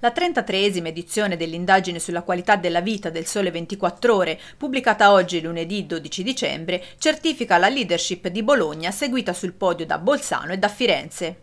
La 33esima edizione dell'indagine sulla qualità della vita del Sole 24 Ore, pubblicata oggi lunedì 12 dicembre, certifica la leadership di Bologna seguita sul podio da Bolzano e da Firenze.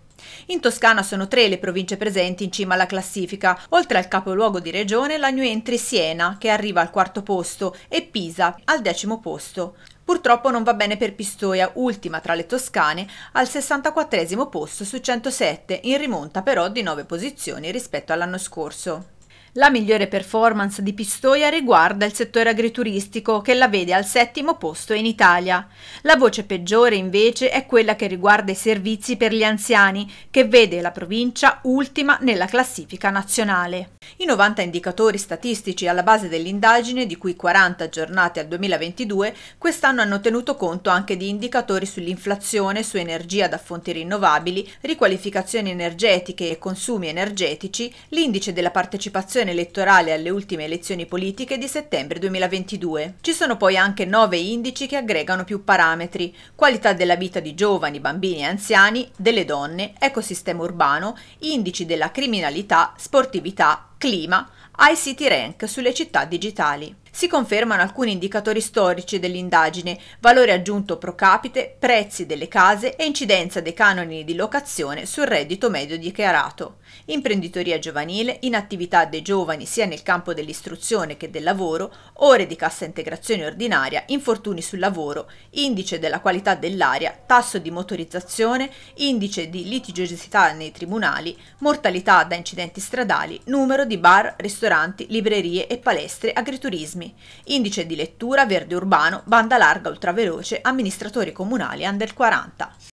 In Toscana sono tre le province presenti in cima alla classifica, oltre al capoluogo di regione la New Entry Siena, che arriva al quarto posto, e Pisa, al decimo posto. Purtroppo non va bene per Pistoia, ultima tra le toscane, al 64 posto su 107, in rimonta però di 9 posizioni rispetto all'anno scorso. La migliore performance di Pistoia riguarda il settore agrituristico che la vede al settimo posto in Italia. La voce peggiore invece è quella che riguarda i servizi per gli anziani che vede la provincia ultima nella classifica nazionale. I 90 indicatori statistici alla base dell'indagine, di cui 40 aggiornati al 2022, quest'anno hanno tenuto conto anche di indicatori sull'inflazione, su energia da fonti rinnovabili, riqualificazioni energetiche e consumi energetici, l'indice della partecipazione commissione elettorale alle ultime elezioni politiche di settembre 2022. Ci sono poi anche nove indici che aggregano più parametri, qualità della vita di giovani, bambini e anziani, delle donne, ecosistema urbano, indici della criminalità, sportività, clima, ICT Rank sulle città digitali si confermano alcuni indicatori storici dell'indagine, valore aggiunto pro capite, prezzi delle case e incidenza dei canoni di locazione sul reddito medio dichiarato. Imprenditoria giovanile, inattività dei giovani sia nel campo dell'istruzione che del lavoro, ore di cassa integrazione ordinaria, infortuni sul lavoro, indice della qualità dell'aria, tasso di motorizzazione, indice di litigiosità nei tribunali, mortalità da incidenti stradali, numero di bar, ristoranti, librerie e palestre agriturismi programmi, indice di lettura, verde urbano, banda larga ultraveloce, amministratori comunali under 40.